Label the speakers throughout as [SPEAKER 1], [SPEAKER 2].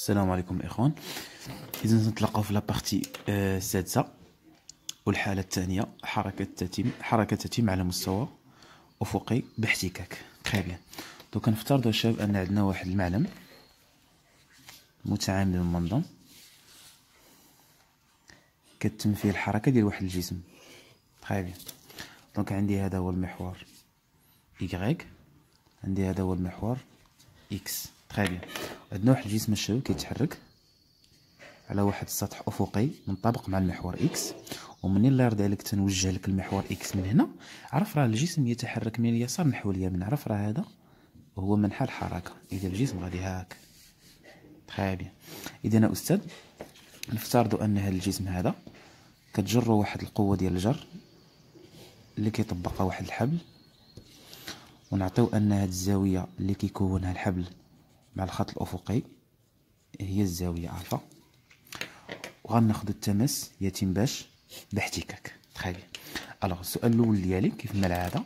[SPEAKER 1] السلام عليكم اخوان اذا نتلاقاو في لابارتي آه، السادسه والحاله الثانيه حركه تتم حركه تتم على مستوى افقي باحتكاك تري بيان دونك نفترضوا شباب ان عندنا واحد المعلم متعامد منظم كتم فيه الحركه ديال واحد الجسم تري بيان دونك عندي هذا هو المحور y عندي هذا هو المحور x تري بيان عندنا واحد الجسم الشوي كيتحرك على واحد السطح افقي منطبق مع المحور اكس ومنين لا يرضي عليك تنوجه لك المحور اكس من هنا عرف راه الجسم يتحرك من اليسار نحو اليمين عرف راه هذا هو منحى الحركه اذا الجسم غادي هاك تري بيان اذا استاذ نفترضوا ان هذا الجسم هذا كتجرو واحد القوه ديال الجر اللي كيطبقها واحد الحبل ونعطيو ان هاد الزاويه اللي كيكونها الحبل مع الخط الأفقي هي الزاوية ألفا وغناخد التماس يتم باش باحتكاك تخيل الوغ السؤال الأول ديالي كيف ما العادة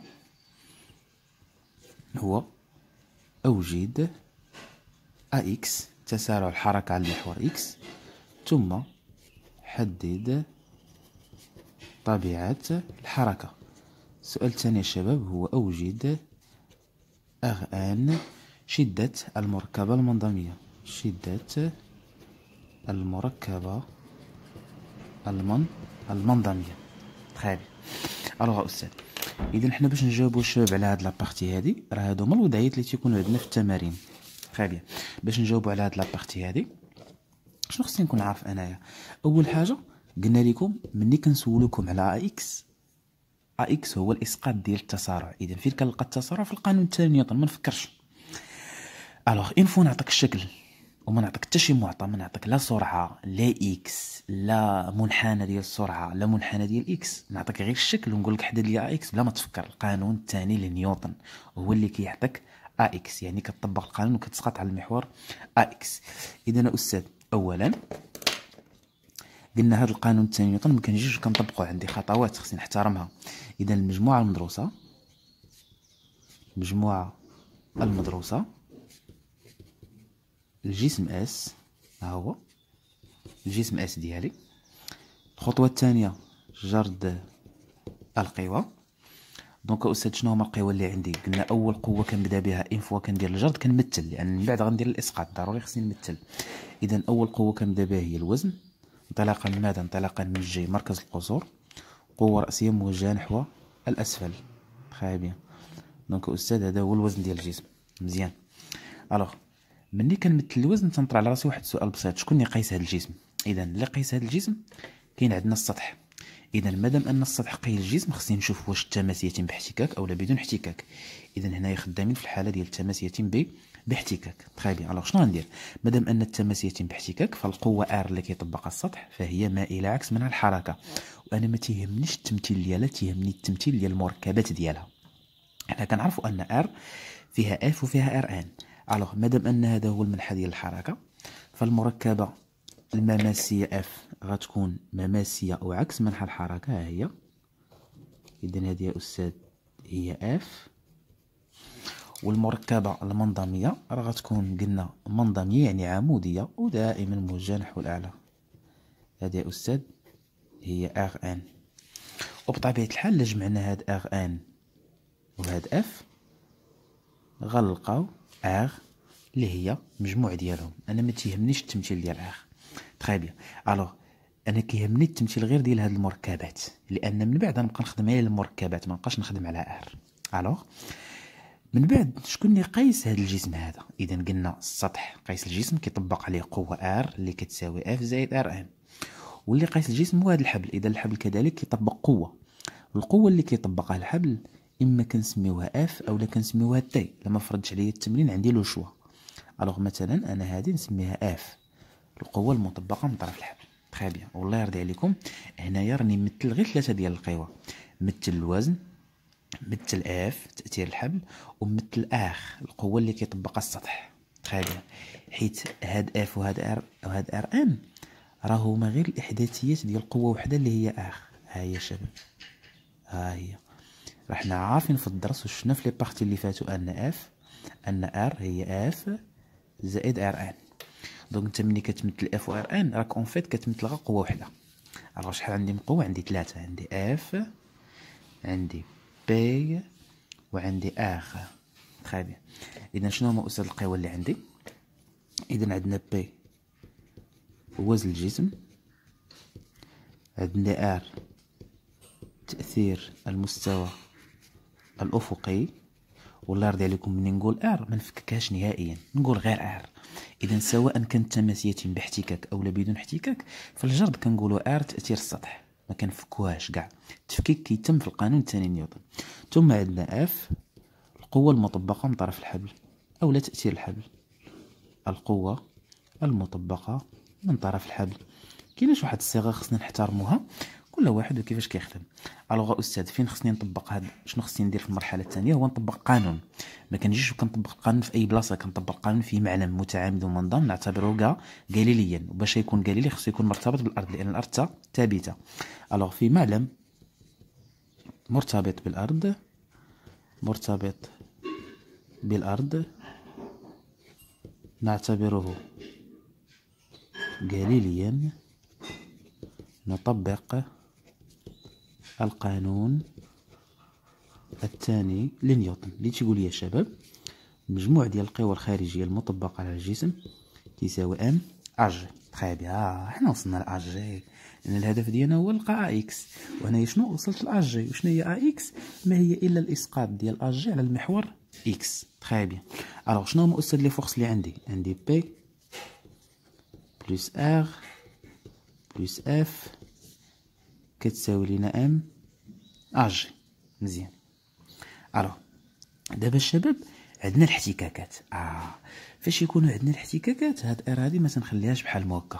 [SPEAKER 1] هو أوجد ا أكس تسارع الحركة على المحور إكس ثم حدد طبيعة الحركة السؤال الثاني يا شباب هو أوجد أغ أن شدة المركبة المنظمية شدة المركبة المن المنظمية تخيل طيب. الوغ أستاذ إذا حنا باش نجاوبو الشباب على هاد لابختي هادي راه هادو هما الوضعيات اللي تيكونو عندنا في التمارين تخيل طيب. باش نجاوبو على هاد لابختي هادي شنو خصني نكون عارف انايا اول حاجه قلنا لكم ملي كنسولوكم على اكس أ اكس هو الاسقاط ديال التسارع اذا فين كنلقى التسارع في القانون التاني نيوتن منفكرش الوغ اون فوا نعطيك الشكل وما نعطيك حتى شي معطى ما نعطيك لا سرعه لا اكس لا منحنى ديال السرعه لا منحنى ديال اكس نعطيك غير الشكل ونقول لك حدد لي اكس بلا ما تفكر القانون الثاني لنيوتن هو اللي كيعطيك اكس يعني كتطبق القانون وكتسقط على المحور اكس اذا استاذ اولا قلنا هذا القانون الثاني نيوتن ما كنجيش كنطبقو عندي خطوات خصني نحترمها اذا المجموعه المدروسه المجموعه المدروسه الجسم اس ها هو الجسم اس ديالي الخطوه الثانيه جرد القوى دونك استاذ شنو هما القوى اللي عندي قلنا اول قوه كنبدا بها ان فوا كندير الجرد كنمثل لان يعني من بعد غندير الاسقاط ضروري خصني نمثل اذا اول قوه كنبدا بها هي الوزن انطلاقا من ماذا انطلاقا من جي مركز القصور قوه راسيه موجهه نحو الاسفل خايبين دونك استاذ هذا هو الوزن ديال الجسم مزيان الوغ ملي كنمثل الوزن تنطرح على راسي واحد السؤال بسيط شكون اللي قيس هذا الجسم اذا اللي قيس هذا الجسم كاين عندنا السطح اذا مادام ان السطح قيل الجسم خصني نشوف واش التماس يتم باحتكاك او لا بدون احتكاك اذا هنايا خدامين في الحاله ديال التماس يتم باحتكاك تخي بيان الوغ شنو غندير مادام ان التماس يتم باحتكاك فالقوه ار اللي كيطبقها السطح فهي مائله عكس منها الحركه وانا ما تيهمنيش التمثيل ديالها تيهمني التمثيل ديال المركبات ديالها حنا كنعرفوا ان ار فيها اف وفيها ار ان الوغ مادام ان هذا هو المنحى ديال الحركه فالمركبه المماسيه اف غتكون مماسيه او عكس منحى الحركه ها هي اذا هذه يا استاذ هي اف والمركبه المنظميه راه غتكون قلنا منظميه يعني عموديه ودائما موجهه نحو الاعلى هذه يا استاذ هي ار ان وبطبيعه الحال لجمعنا هاد ار ان وهاد اف غنلقاو اغ اللي هي مجموع ديالهم انا ما تيهمنيش التمثيل ديال اغ تري بيان الوغ انا كيهمني التمثيل غير ديال هاد المركبات لان من بعد غنبقى نخدم على المركبات ما نبقاش نخدم على ار الوغ من بعد شكون اللي قيس هذا الجسم هذا اذا قلنا السطح قايس الجسم كيطبق عليه قوه ار اللي كتساوي اف زائد ار ام واللي قيس الجسم هو هذا الحبل اذا الحبل كذلك كيطبق قوه القوه اللي كيطبقها الحبل اما كنسميوها اف اولا كنسميوها تي لما فرضش عليا التمرين عندي لو شوا الوغ مثلا انا هذه نسميها اف القوه المطبقه من طرف الحبل تري بيان والله يرضي عليكم هنايا راني مثل غير ثلاثه ديال القوى مثل الوزن مثل اف تاثير الحبل ومثل اخ القوه اللي كيطبقها السطح تري بيان حيت هاد اف وهاد ار وهاد ار ان راهما غير الاحداثيات ديال قوه وحده اللي هي اخ ها هي شباب ها هي رحنا عارفين في الدرس وشفنا في لي بارتي اللي فاتوا ان اف ان ار هي اف زائد ار ان دونك انت ملي كتمثل اف و ار ان راك اون فيت كتمثل غير قوه وحده راه شحال عندي من قوه عندي ثلاثه عندي اف عندي بي وعندي اخ تخي بيان اذا شنو هما اسس القوى اللي عندي اذا عندنا بي وزن الجسم عندنا ار تاثير المستوى الافقي والله يرضي عليكم مني نقول ار ما نفككهاش نهائيا نقول غير ار اذا سواء كانت تماسيه باحتكاك او لا بدون احتكاك فالجرد كنقولوا ار تاثير السطح ما كنفكوهاش كاع التفكيك كيتم في القانون الثاني نيوتن ثم عندنا اف القوه المطبقه من طرف الحبل او لا تاثير الحبل القوه المطبقه من طرف الحبل كايناش واحد الصيغه خصنا نحترموها كل واحد وكيفاش كيخدم الوغ استاذ فين خصني نطبق هاد شنو خصني ندير في المرحله الثانيه هو نطبق قانون ما كنجيش وكنطبق القانون في اي بلاصه كنطبق القانون في معلم متعامد ومنظم نعتبره كا جاليليا وباش يكون جاليلي خصو يكون مرتبط بالارض لان الارض ثابته الوغ في معلم مرتبط بالارض مرتبط بالارض نعتبره جاليليا نطبق القانون الثاني لنيوتن اللي تيقول يا شباب مجموع ديال القوى الخارجيه المطبقه على الجسم كيساوي ام اجي تخي اه حنا وصلنا لاجي لان الهدف ديالنا هو نلقى اكس وهنايا شنو وصلت لاجي وشنو هي اكس ما هي الا الاسقاط ديال اجي على المحور اكس تخي بيان الوغ شنو هما اسد لي فورس اللي عندي عندي بي بلس ار بلس اف كتساوي لينا ام ا جي مزيان الو دابا الشباب عندنا الاحتكاكات اه فاش يكونوا عندنا الاحتكاكات هاد الاير هادي ما تنخليهاش بحال هكا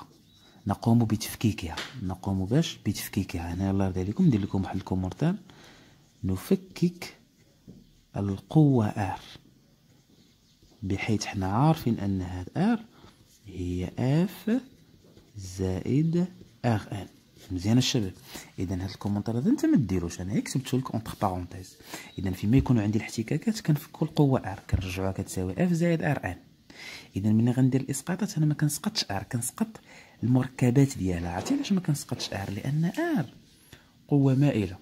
[SPEAKER 1] نقوم بتفكيكها نقوم باش بتفكيكها هنا الله يرضي عليكم ندير لكم واحد الكومونتير نفكك القوة ار بحيث حنا عارفين ان هاد ار هي اف زائد ار ان مزيان الشباب اذا هاد الكومونتير هذا انت ما ديروش انا كتبته لك اونتر بارونتيز اذا فيما يكونوا عندي الاحتكاكات كنفكوا القوه ار كنرجعوها كتساوي اف زائد ار ان اذا ملي غندير الاسقاطات انا ما كنسقطش ار كنسقط المركبات ديالها عرفتي علاش ما كنسقطش ار لان ار قوه مائله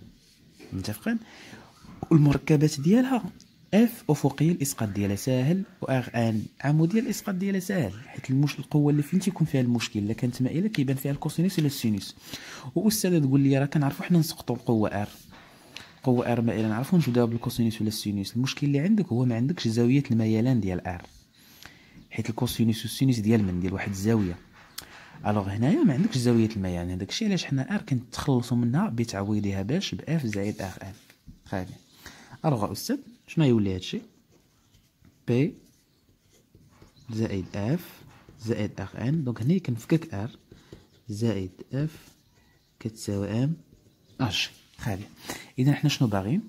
[SPEAKER 1] متفقين المركبات ديالها اف افقي الاسقاط ديالها ساهل و ار ان عمودي الاسقاط ديالها ساهل حيت المش القوه اللي فين تيكون فيها المشكل الا كانت مائله كيبان فيها الكوسينوس ولا السينوس واستاذه تقول لي راه كنعرفو حنا نسقطوا القوه ار القوه ار مائله نعرفو نجدوها بالكوسينوس ولا السينوس المشكل اللي عندك هو ما عندكش زاويه الميلان ديال ار حيت الكوسينوس والسينوس ديال من ديال واحد الزاويه الوغ هنايا ما عندكش زاويه الميلان داكشي علاش حنا ار كنتخلصوا منها بتعويضها باش باف زائد ار ان صافي الوغ استاذ شنو يولي هادشي بي زائد اف زائد اخ ان دونك هنا كنفكك ار زائد اف كتساوي ام اش خالي اذا حنا شنو باغيين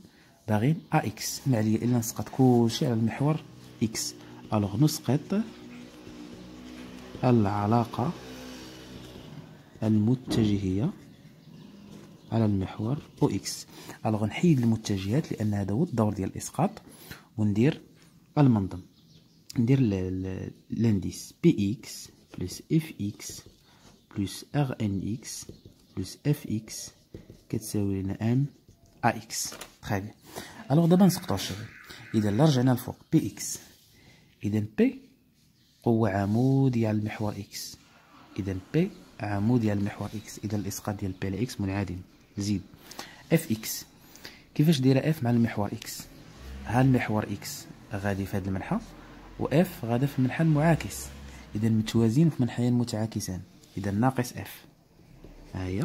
[SPEAKER 1] باغيين ا اكس ما عليا الا نسقط كلشي على المحور اكس الوغ نسقط العلاقه المتجهيه على المحور او اكس الوغ غنحيد المتجهات لان هذا هو الدور ديال الاسقاط وندير المنظم ندير لانديس بي اكس بلس اف اكس بلس ار ان اكس بلس اف اكس كتساوي لنا ان ا اكس تري بيان الوغ دابا نسقطو الشغل اذا لرجعنا رجعنا لفوق بي اكس اذا بي قوه عموديه على المحور اكس اذا بي عمودي على المحور اكس اذا الاسقاط ديال بي على اكس منعدم زيد اف اكس كيفاش دايره اف مع المحور اكس ها المحور اكس غادي في هذه المنحة و اف غادا في المنحه المعاكس اذا متوازين في منحيين متعاكسان اذا ناقص اف ها هي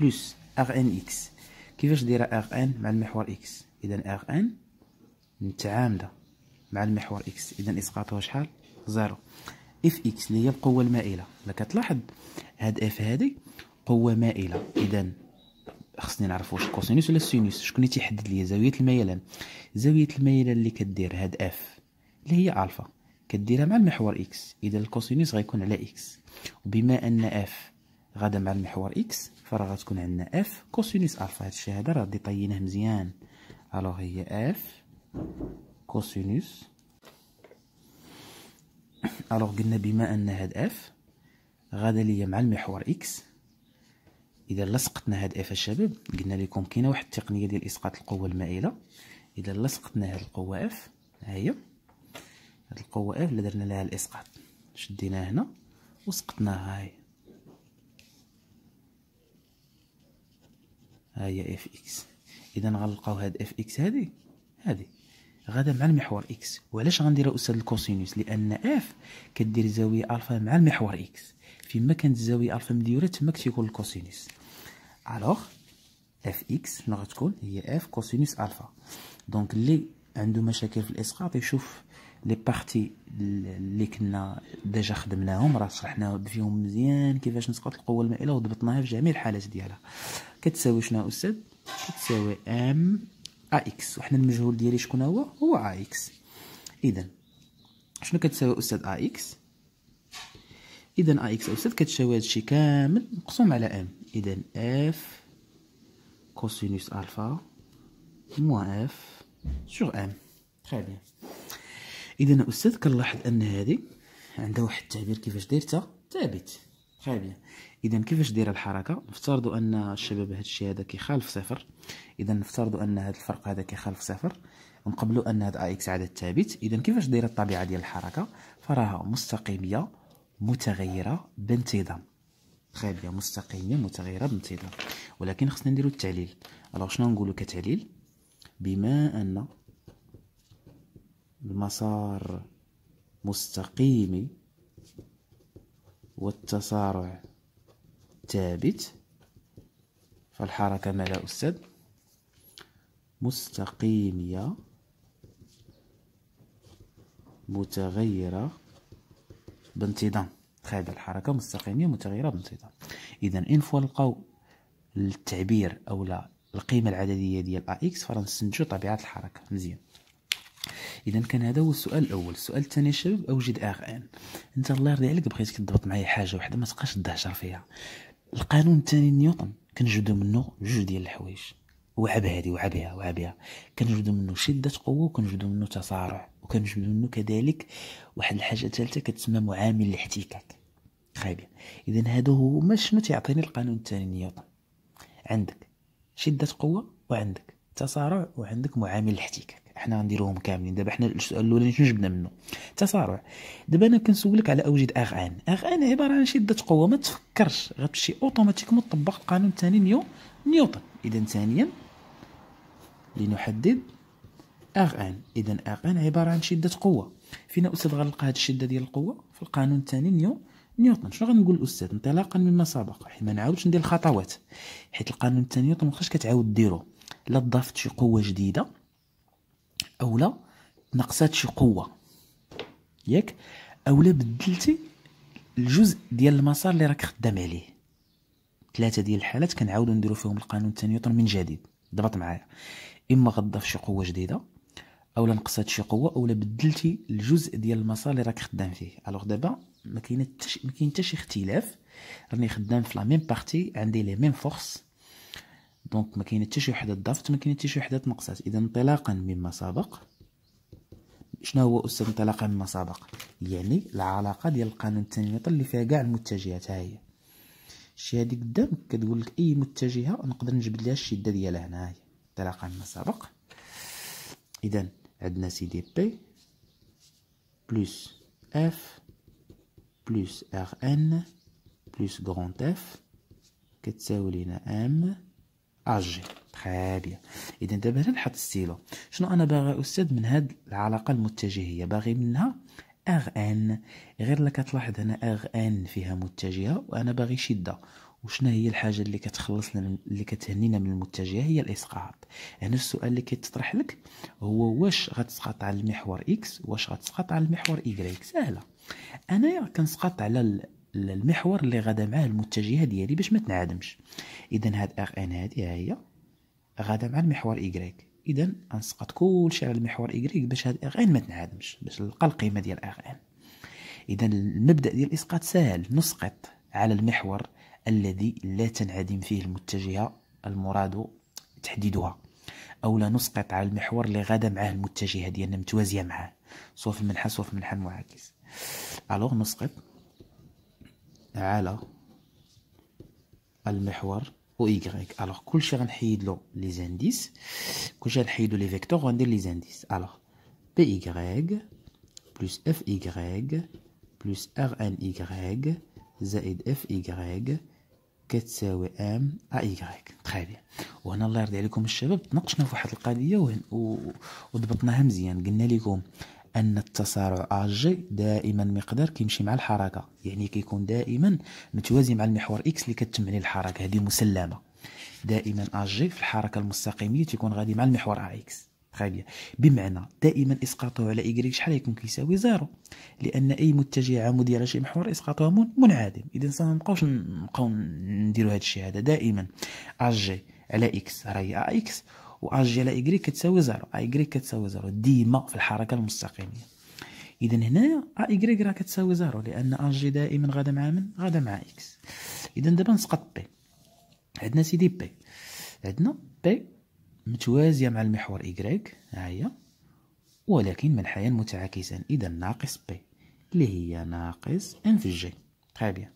[SPEAKER 1] بلس ار ان اكس كيفاش دايره ار ان مع المحور اكس اذا ار ان متعامده مع المحور اكس اذا اسقاطها شحال زيرو اف اكس اللي هي القوه المائله لا كتلاحظ هاد اف هادي قوه مائله اذا خصني نعرف واش كوسينوس ولا سينوس شكون اللي تيحدد ليا زاويه الميلان زاويه الميلان اللي كدير هاد اف اللي هي الفا كديرها مع المحور اكس اذا الكوسينوس غيكون على اكس وبما ان اف غادا مع المحور اكس فراه غتكون عندنا اف كوسينوس الفا هاد الشيء هذا راه ديطيناه مزيان الوغ هي اف كوسينوس الوغ قلنا بما ان هاد اف غادا ليا مع المحور اكس اذا لصقتنا هاد اف الشباب قلنا لكم كاينه واحد التقنيه ديال اسقاط القوه المائله اذا لصقتنا هاد القوه اف ها هي هاد القوه اف اللي درنا لها الاسقاط شديناها هنا وسقطناها هاي ها هي اف اكس اذا غنلقاو هاد اف اكس هادي هادي غادا مع المحور اكس وعلاش غندير استاذ الكوسينوس لان اف كدير زاويه الفا مع المحور اكس فيما كانت الزاويه الفا مديوره تما كتيكون الكوسينوس الوغ اف اكس شنو غتكون هي اف كوسينوس الفا دونك اللي عنده مشاكل في الاسقاط يشوف لي بارتي اللي كنا ديجا خدمناهم راه شرحنا فيهم مزيان كيفاش نسقط القوه المائله وضبطناها في جميع الحالات ديالها كتساوي شنو استاذ كتساوي ام اكس وحنا المجهول ديالي شكون هو هو اكس اذا شنو كتساوي استاذ اكس اذا اكس استاذ كتساوي هادشي كامل مقسوم على ام اذا اف كوسينوس الفا موان اف سور ام تري بيان اذا استاذ كنلاحظ ان هذه عندها واحد التعبير كيفاش دايرتها ثابت تري اذا كيفاش دايره الحركه نفترضوا ان الشباب هذا الشيء هذا كيخالف صفر اذا نفترضوا ان هذا الفرق هذا كيخالف صفر نقبلوا ان هذا اكس عدد ثابت اذا كيفاش دايره الطبيعه ديال الحركه فراها مستقيميه متغيره بانتظام تري مستقيميه متغيره بانتظام ولكن خصنا نديروا التعليل الوغ شنو نقولوا كتعليل بما ان المسار مستقيمي والتسارع ثابت فالحركة ماذا أستاذ مستقيمية متغيرة بانتظام تخيل الحركة مستقيمية متغيرة بانتظام إذا إن فوا لقاو التعبير أو لا القيمة العددية ديال أ أكس فرنستنتجو طبيعة الحركة مزيان اذا كان هذا هو السؤال الاول السؤال الثاني شباب اوجد اخ ان انت الله يرضي عليك بغيتك تضبط معايا حاجه وحده ما تبقاش تدهشر فيها القانون الثاني نيوتن كنجدو منه جوج ديال الحوايج وعب هادي وعبها وعبها كنجدو منه شده قوه وكنجدو منه تسارع وكنجدو منه كذلك واحد الحاجه ثالثه كتسمى معامل الاحتكاك خايبين اذا هذا هو ما شنو تيعطيني القانون الثاني نيوتن عندك شده قوه وعندك تسارع وعندك معامل الاحتكاك حنا غنديروهم كاملين دابا حنا السؤال الاولاني شنو جبنا منه تسارع دابا انا كنسولك على اوجد اغ ان اغ ان عباره عن شده قوه ما تفكرش غتمشي اوتوماتيكمون تطبق القانون الثاني نيو نيوتن اذا ثانيا لنحدد اغ ان اذا اغ ان عباره عن شده قوه فينا استاذ غنلقى هاد الشده ديال القوه في القانون الثاني نيو نيوتن شنو غنقول الاستاذ انطلاقا مما سبق حيت ما نعاودش ندير الخطوات حيت القانون الثاني نيوتن مابقاش كتعاود ديرو لا ضافت شي قوه جديده اولا نقصات شي قوه ياك اولا بدلتي الجزء ديال المسار اللي راك خدام عليه ثلاثه ديال الحالات كنعاودو نديرو فيهم القانون الثاني نيوتن من جديد ضبط معايا اما غضاف شي قوه جديده اولا نقصات شي قوه اولا بدلتي الجزء ديال المسار اللي راك خدام فيه الوغ دابا ما كاين ما كاين حتى شي اختلاف راني خدام في لا ميم بارتي عندي لي ميم فورس دونك ما كاين حتى شي وحده ضافت ما كاين حتى شي وحده نقصات اذا انطلاقا مما سبق شنو هو استاذ انطلاقا مما سبق يعني العلاقه ديال القانون التنميطي اللي فيها كاع المتجهات ها هي شي هادي قدام كتقول لك اي متجهه نقدر نجبد لها الشده ديالها هنا هي انطلاقا مما سبق اذا عندنا سي دي بي بلس اف بلس ار ان بلس غران اف كتساوي لينا ام اجي تخي بيان اذا دابا هنا نحط ستيلو شنو انا باغي استاذ من هاد العلاقه المتجهيه باغي منها اغ ان غير لا كتلاحظ هنا اغ ان فيها متجهه وانا باغي شده وشنا هي الحاجه اللي كتخلصنا اللي كتهنينا من المتجهه هي الاسقاط هنا يعني السؤال اللي كيتطرح لك هو واش غتسقط على المحور اكس واش غتسقط على المحور y سهله انايا كنسقط على المحور اللي غدا معاه المتجهه ديالي باش ما تنعدمش اذا هاد ار ان هادي ها هي غدا مع المحور ايغريك اذا غنسقط كلشي على المحور ايغريك باش هاد ار ان ما تنعدمش باش نلقى القيمه ديال ار ان اذا المبدا ديال الاسقاط سهل نسقط على المحور الذي لا تنعدم فيه المتجهه المراد تحديدها او لا نسقط على المحور اللي غدا معاه المتجهه ديالنا متوازيه معاه صوف في المنحى صوف في المنحى المعاكس الوغ نسقط على المحور و y الوغ كلشي غنحيدلو لي زانديس كلشي غنحيدو لي فيكتور غندير لي زانديس الوغ بي y بلس اف y بلس ار ان y زائد اف y كتساوي ام ا ايغريك تخي بيان وهنا الله يرضي عليكم الشباب تناقشنا في واحد القضيه وضبطناها مزيان قلنا لكم ان التسارع ا جي دائما مقدار كيمشي مع الحركه يعني كيكون دائما متوازي مع المحور اكس اللي كتم عليه الحركه هذه مسلمه دائما ا جي في الحركه المستقيميه تيكون غادي مع المحور ا اكس خابيه بمعنى دائما اسقاطه على ايكغيك شحال يكون كيساوي زيرو لان اي متجه عمودي على شي محور اسقاطه منعدم اذا سنبقاوش نبقاو نديرو هذا الشيء هذا دائما ا جي على اكس راه هي ا اكس و جي على ايكغيك كتساوي زيرو ايكغيك كتساوي زيرو ديما في الحركه المستقيميه اذا هنايا ايكغيك راه كتساوي زيرو لان جي دائما غادا مع من غادا مع اكس اذا دابا نسقط بي عندنا سيدي بي عندنا بي متوازيه مع المحور ايكغيك ها هي ولكن منحيا متعاكسا اذا ناقص بي اللي هي ناقص ان في جي تري بيان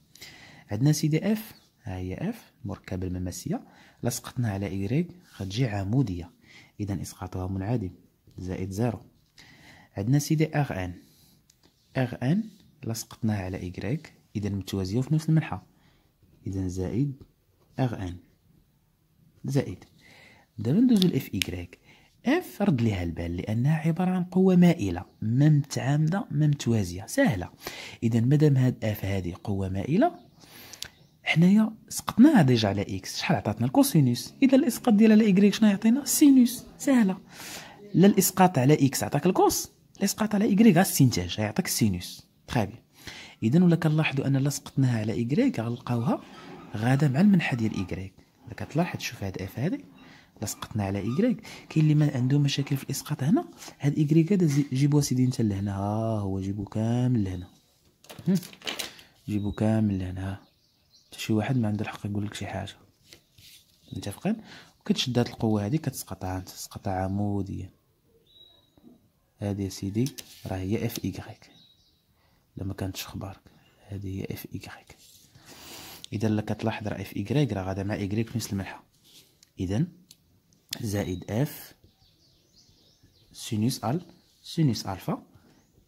[SPEAKER 1] عندنا سيدي اف ها هي اف مركب المماسيه لسقطنا على إيريك غتجي عمودية إذا إسقاطها منعدم زائد زيرو عندنا سيدي أغ أن أغ أن لسقطناها على إيكغيك إذا متوازية في نفس المنحة إذا زائد أغ أن زائد دابا ندوزو لإف إيكغيك اف رد ليها البال لانها عباره عن قوه مائله ما متعامده ما متوازيه سهله اذا مادام هاد اف هادي قوه مائله حنايا سقطناها ديجا على اكس شحال عطاتنا الكوسينوس اذا الاسقاط ديال على ايكغيك شنو يعطينا سينوس سهله لا الاسقاط على اكس عطاك الكوس الاسقاط على ايكغيك غاستنتاج يعطيك السينوس تخابي اذا ولا كنلاحظوا ان لا سقطناها على ايكغيك غنلقاوها غادا مع المنحه ديال ايكغيك الا كتلاحظ شوف هاد اف هادي الا سقطنا على ايكغيك كاين اللي ما عنده مشاكل في الاسقاط هنا هاد ايكغيك هذا جيبوه سيدي انت لهنا ها هو جيبو كامل لهنا جيبو كامل لهنا شي واحد ما عنده الحق يقول لك شي حاجه متفقين وكتشد هاد القوه هادي كتسقطها تسقطها عموديا هادي يا سيدي راه هي اف ايغريك لما كانتش خبارك هادي هي اف غريك اذا لا كتلاحظ راه اف غريك راه غادا مع اي في نفس الملحه اذا زائد اف سينوس ال سينوس الفا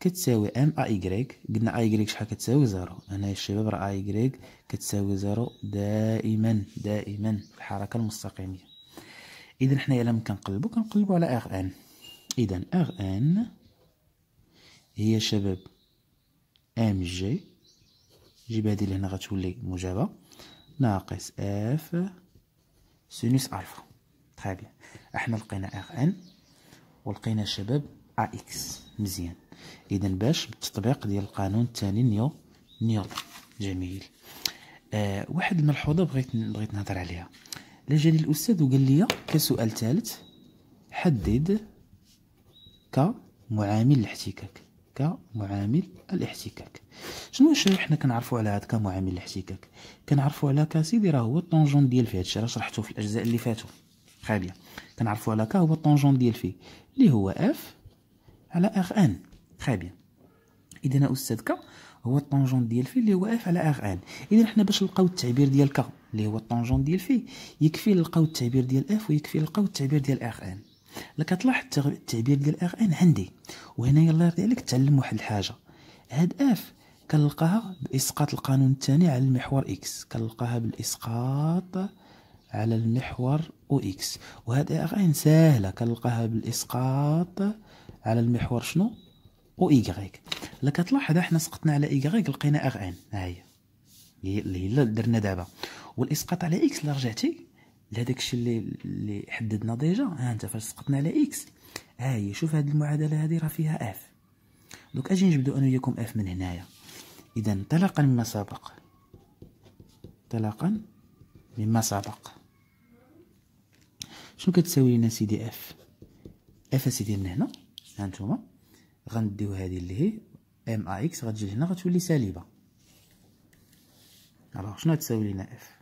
[SPEAKER 1] كتساوي ام ا ايغريك قلنا ا ايغريك شحال كتساوي زيرو هنا الشباب راه ا ايغريك كتساوي زيرو دائما دائما في الحركه المستقيميه اذا حنايا لما كنقلبو كنقلبو على اغ ان اذا اغ ان هي شباب ام جي جيب هادي لهنا غتولي موجبه ناقص اف سينوس الفا تخي بيان احنا لقينا اغ ان ولقينا شباب ا اكس مزيان اذا باش بالتطبيق ديال القانون الثاني نيو نيو جميل آه واحد الملحوظه بغيت بغيت نهضر عليها لا جاني الاستاذ وقال لي كسؤال ثالث حدد معامل الاحتكاك كمعامل الاحتكاك شنو الشيء حنا كنعرفوا على هذا كمعامل الاحتكاك كنعرفوا على سيدي راه هو الطونجون ديال في هادشي راه شرحته في الاجزاء اللي فاتوا خاليه كنعرفوا على كا هو الطونجون ديال في اللي هو اف على اغ ان بيان اذا استاذ ك هو الطونجون ديال في اللي هو اف على اغ ان اذا حنا باش نلقاو التعبير ديال ك اللي هو الطونجون ديال في يكفي نلقاو التعبير ديال اف ويكفي نلقاو التعبير ديال اغ ان لا كتلاحظ التعبير ديال اغ ان عندي وهنا الله يرضي عليك تعلم واحد الحاجه هاد اف كنلقاها باسقاط القانون الثاني على المحور اكس كنلقاها بالاسقاط على المحور او اكس وهاد اغ ان ساهله كنلقاها بالاسقاط على المحور شنو او ايغريك الا كتلاحظ حنا سقطنا على ايغريك لقينا اغ ان ها هي اللي درنا دابا والاسقاط على اكس اللي رجعتي لهذاك الشيء اللي اللي حددنا ديجا ها انت فاش سقطنا على اكس ها هي شوف هذه المعادله هذه راه فيها اف دونك اجي نجبدو انا وياكم اف من هنايا اذا انطلاقا مما سبق انطلاقا مما سبق شنو كتساوي لنا سيدي اف اف سيدي من هنا هانتوما غنديو هذه اللي هي ام اكس غتجي لهنا غتولي سالبه الوغ شنو تساوي لينا اف